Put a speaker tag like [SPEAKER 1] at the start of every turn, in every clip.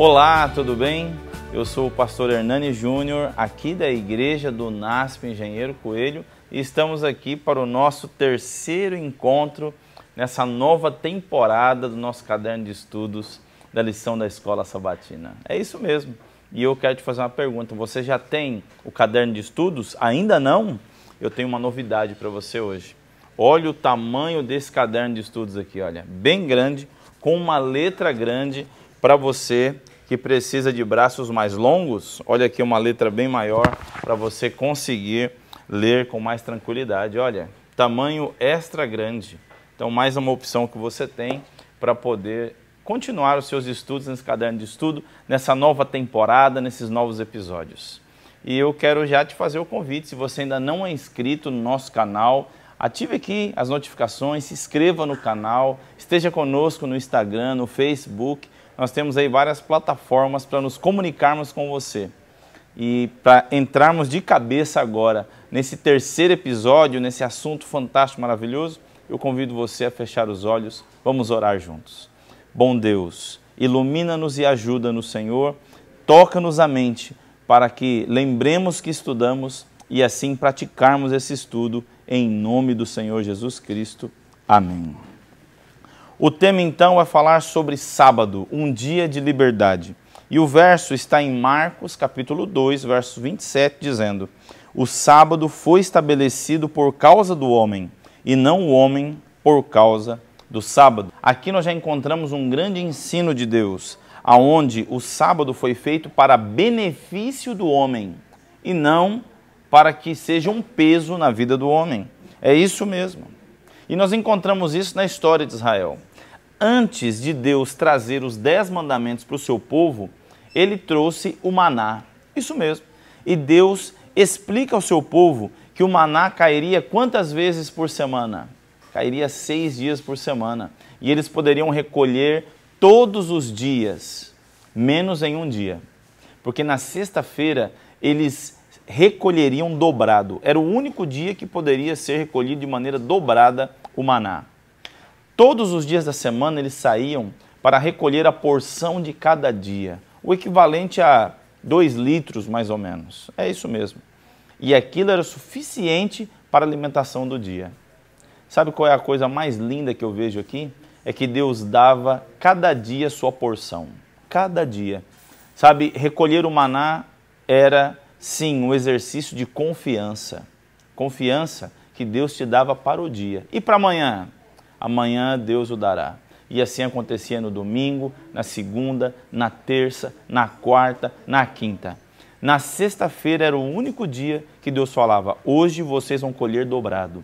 [SPEAKER 1] Olá, tudo bem? Eu sou o pastor Hernani Júnior, aqui da igreja do NASP Engenheiro Coelho, e estamos aqui para o nosso terceiro encontro nessa nova temporada do nosso caderno de estudos da lição da escola sabatina. É isso mesmo. E eu quero te fazer uma pergunta: você já tem o caderno de estudos? Ainda não? Eu tenho uma novidade para você hoje. Olha o tamanho desse caderno de estudos aqui, olha, bem grande, com uma letra grande para você que precisa de braços mais longos, olha aqui uma letra bem maior para você conseguir ler com mais tranquilidade. Olha, tamanho extra grande. Então, mais uma opção que você tem para poder continuar os seus estudos nesse caderno de estudo, nessa nova temporada, nesses novos episódios. E eu quero já te fazer o convite, se você ainda não é inscrito no nosso canal, ative aqui as notificações, se inscreva no canal, esteja conosco no Instagram, no Facebook nós temos aí várias plataformas para nos comunicarmos com você. E para entrarmos de cabeça agora nesse terceiro episódio, nesse assunto fantástico, maravilhoso, eu convido você a fechar os olhos. Vamos orar juntos. Bom Deus, ilumina-nos e ajuda-nos, Senhor. Toca-nos a mente para que lembremos que estudamos e assim praticarmos esse estudo em nome do Senhor Jesus Cristo. Amém. O tema então é falar sobre sábado, um dia de liberdade. E o verso está em Marcos, capítulo 2, verso 27, dizendo: O sábado foi estabelecido por causa do homem, e não o homem por causa do sábado. Aqui nós já encontramos um grande ensino de Deus, aonde o sábado foi feito para benefício do homem e não para que seja um peso na vida do homem. É isso mesmo. E nós encontramos isso na história de Israel antes de Deus trazer os dez mandamentos para o seu povo, ele trouxe o maná. Isso mesmo. E Deus explica ao seu povo que o maná cairia quantas vezes por semana? Cairia seis dias por semana. E eles poderiam recolher todos os dias, menos em um dia. Porque na sexta-feira eles recolheriam dobrado. Era o único dia que poderia ser recolhido de maneira dobrada o maná. Todos os dias da semana eles saíam para recolher a porção de cada dia, o equivalente a dois litros mais ou menos. É isso mesmo. E aquilo era suficiente para a alimentação do dia. Sabe qual é a coisa mais linda que eu vejo aqui? É que Deus dava cada dia sua porção. Cada dia. Sabe, recolher o maná era sim um exercício de confiança. Confiança que Deus te dava para o dia. E para amanhã? amanhã Deus o dará. E assim acontecia no domingo, na segunda, na terça, na quarta, na quinta. Na sexta-feira era o único dia que Deus falava: hoje vocês vão colher dobrado.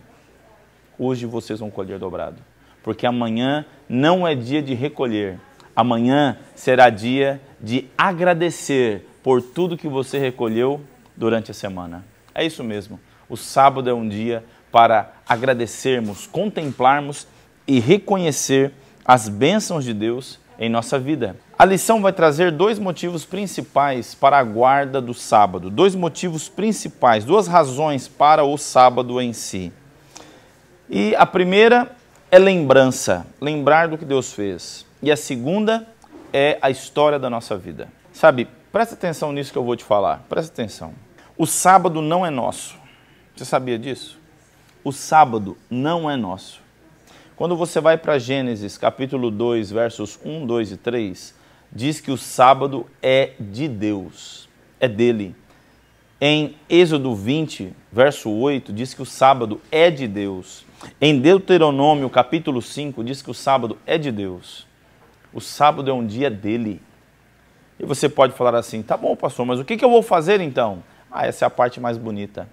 [SPEAKER 1] Hoje vocês vão colher dobrado. Porque amanhã não é dia de recolher. Amanhã será dia de agradecer por tudo que você recolheu durante a semana. É isso mesmo. O sábado é um dia para agradecermos, contemplarmos e reconhecer as bênçãos de Deus em nossa vida. A lição vai trazer dois motivos principais para a guarda do sábado, dois motivos principais, duas razões para o sábado em si. E a primeira é lembrança, lembrar do que Deus fez. E a segunda é a história da nossa vida. Sabe, presta atenção nisso que eu vou te falar, presta atenção. O sábado não é nosso. Você sabia disso? O sábado não é nosso. Quando você vai para Gênesis capítulo 2, versos 1, 2 e 3, diz que o sábado é de Deus, é dele. Em Êxodo 20, verso 8, diz que o sábado é de Deus. Em Deuteronômio capítulo 5, diz que o sábado é de Deus. O sábado é um dia dele. E você pode falar assim: tá bom, pastor, mas o que eu vou fazer então? Ah, essa é a parte mais bonita.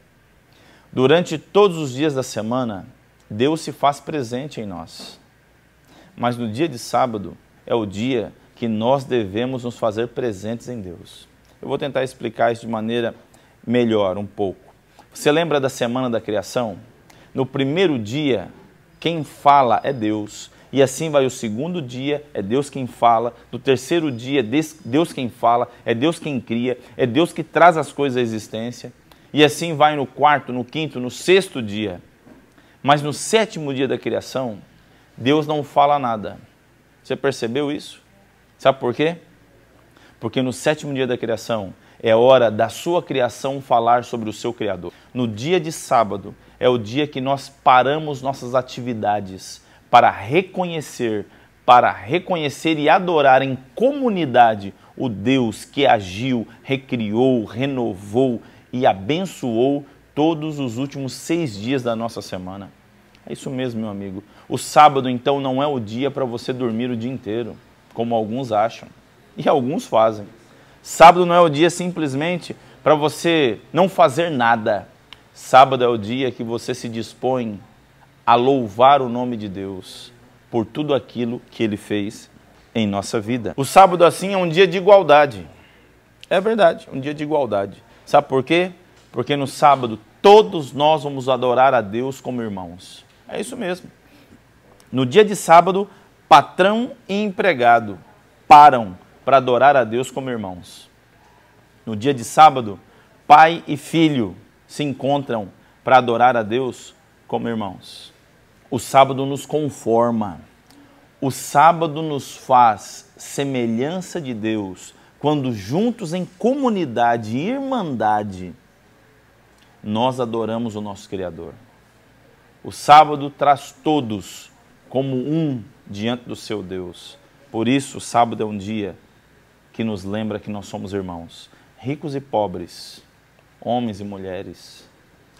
[SPEAKER 1] Durante todos os dias da semana, Deus se faz presente em nós. Mas no dia de sábado é o dia que nós devemos nos fazer presentes em Deus. Eu vou tentar explicar isso de maneira melhor um pouco. Você lembra da semana da criação? No primeiro dia, quem fala é Deus. E assim vai o segundo dia, é Deus quem fala. No terceiro dia, é Deus quem fala, é Deus quem cria, é Deus que traz as coisas à existência. E assim vai no quarto, no quinto, no sexto dia mas no sétimo dia da criação, Deus não fala nada. Você percebeu isso? Sabe por quê? Porque no sétimo dia da criação é hora da sua criação falar sobre o seu Criador. No dia de sábado é o dia que nós paramos nossas atividades para reconhecer, para reconhecer e adorar em comunidade o Deus que agiu, recriou, renovou e abençoou todos os últimos seis dias da nossa semana. É isso mesmo, meu amigo. O sábado, então, não é o dia para você dormir o dia inteiro, como alguns acham. E alguns fazem. Sábado não é o dia simplesmente para você não fazer nada. Sábado é o dia que você se dispõe a louvar o nome de Deus por tudo aquilo que ele fez em nossa vida. O sábado, assim, é um dia de igualdade. É verdade, um dia de igualdade. Sabe por quê? Porque no sábado todos nós vamos adorar a Deus como irmãos. É isso mesmo. No dia de sábado, patrão e empregado param para adorar a Deus como irmãos. No dia de sábado, pai e filho se encontram para adorar a Deus como irmãos. O sábado nos conforma. O sábado nos faz semelhança de Deus quando juntos em comunidade e irmandade nós adoramos o nosso Criador. O sábado traz todos como um diante do seu Deus. Por isso, o sábado é um dia que nos lembra que nós somos irmãos, ricos e pobres, homens e mulheres,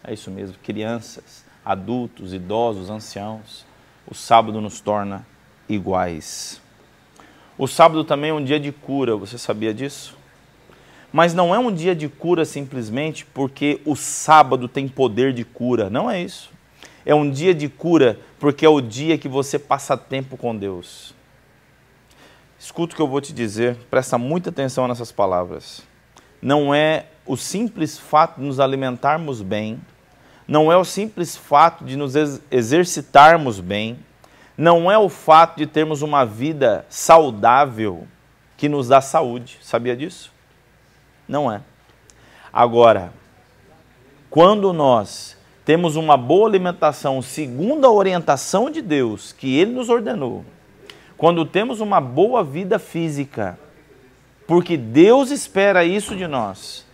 [SPEAKER 1] é isso mesmo, crianças, adultos, idosos, anciãos. O sábado nos torna iguais. O sábado também é um dia de cura, você sabia disso? Mas não é um dia de cura simplesmente porque o sábado tem poder de cura. Não é isso. É um dia de cura porque é o dia que você passa tempo com Deus. Escuta o que eu vou te dizer, presta muita atenção nessas palavras. Não é o simples fato de nos alimentarmos bem, não é o simples fato de nos exercitarmos bem, não é o fato de termos uma vida saudável que nos dá saúde. Sabia disso? Não é. Agora, quando nós temos uma boa alimentação segundo a orientação de Deus que Ele nos ordenou, quando temos uma boa vida física, porque Deus espera isso de nós,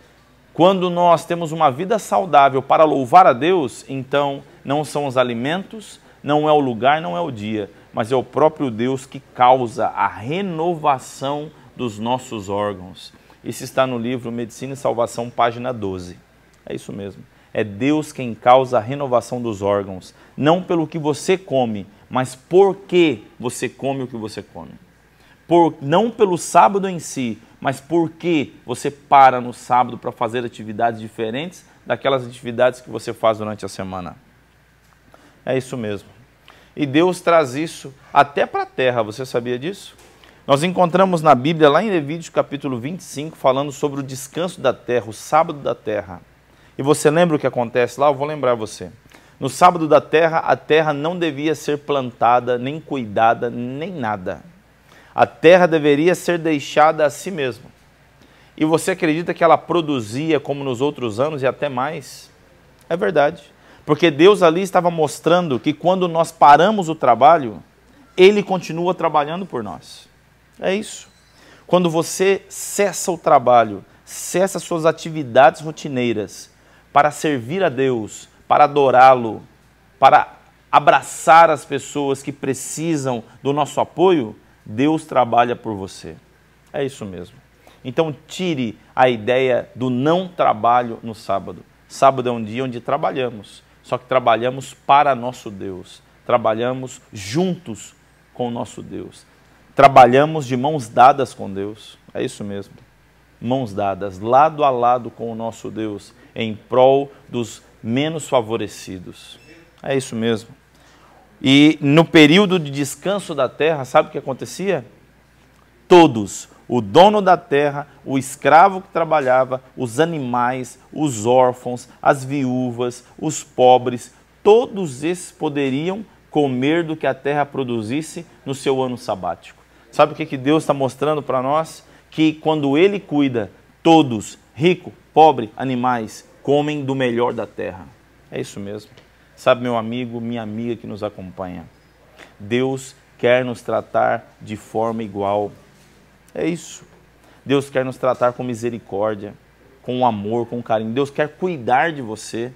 [SPEAKER 1] quando nós temos uma vida saudável para louvar a Deus, então não são os alimentos, não é o lugar, não é o dia, mas é o próprio Deus que causa a renovação dos nossos órgãos. Isso está no livro Medicina e Salvação, página 12. É isso mesmo. É Deus quem causa a renovação dos órgãos, não pelo que você come, mas por que você come o que você come. Por, não pelo sábado em si, mas por que você para no sábado para fazer atividades diferentes daquelas atividades que você faz durante a semana. É isso mesmo. E Deus traz isso até para a terra, você sabia disso? Nós encontramos na Bíblia, lá em Levítico capítulo 25, falando sobre o descanso da terra, o sábado da terra. E você lembra o que acontece lá? Eu vou lembrar você. No sábado da terra, a terra não devia ser plantada, nem cuidada, nem nada. A terra deveria ser deixada a si mesma. E você acredita que ela produzia como nos outros anos e até mais? É verdade. Porque Deus ali estava mostrando que quando nós paramos o trabalho, Ele continua trabalhando por nós. É isso. Quando você cessa o trabalho, cessa suas atividades rotineiras para servir a Deus, para adorá-lo, para abraçar as pessoas que precisam do nosso apoio, Deus trabalha por você. É isso mesmo. Então tire a ideia do não trabalho no sábado. Sábado é um dia onde trabalhamos, só que trabalhamos para nosso Deus, trabalhamos juntos com o nosso Deus, trabalhamos de mãos dadas com Deus. É isso mesmo. Mãos dadas, lado a lado com o nosso Deus, em prol dos menos favorecidos. É isso mesmo. E no período de descanso da terra, sabe o que acontecia? Todos, o dono da terra, o escravo que trabalhava, os animais, os órfãos, as viúvas, os pobres, todos esses poderiam comer do que a terra produzisse no seu ano sabático. Sabe o que, que Deus está mostrando para nós? Que quando Ele cuida, todos, rico, pobre, animais, comem do melhor da terra. É isso mesmo. Sabe, meu amigo, minha amiga que nos acompanha, Deus quer nos tratar de forma igual. É isso. Deus quer nos tratar com misericórdia, com amor, com carinho. Deus quer cuidar de você.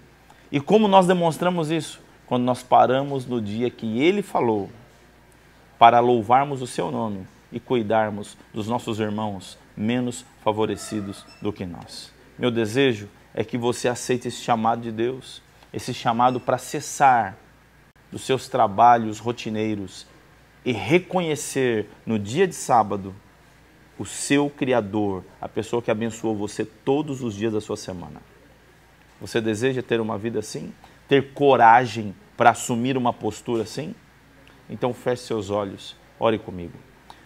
[SPEAKER 1] E como nós demonstramos isso? Quando nós paramos no dia que Ele falou para louvarmos o seu nome e cuidarmos dos nossos irmãos menos favorecidos do que nós. Meu desejo é que você aceite esse chamado de Deus, esse chamado para cessar dos seus trabalhos rotineiros e reconhecer no dia de sábado o seu Criador, a pessoa que abençoou você todos os dias da sua semana. Você deseja ter uma vida assim? Ter coragem para assumir uma postura assim? Então feche seus olhos, ore comigo.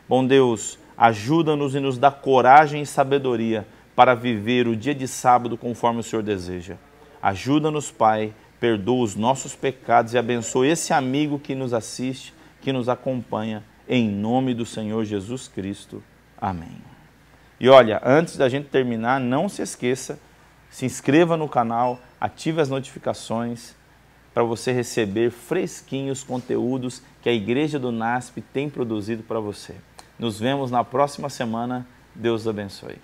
[SPEAKER 1] Bom Deus, ajuda-nos e nos dá coragem e sabedoria para viver o dia de sábado conforme o Senhor deseja. Ajuda-nos, Pai, perdoa os nossos pecados e abençoe esse amigo que nos assiste, que nos acompanha, em nome do Senhor Jesus Cristo. Amém. E olha, antes da gente terminar, não se esqueça, se inscreva no canal, ative as notificações para você receber fresquinhos conteúdos que a Igreja do NASP tem produzido para você. Nos vemos na próxima semana. Deus abençoe.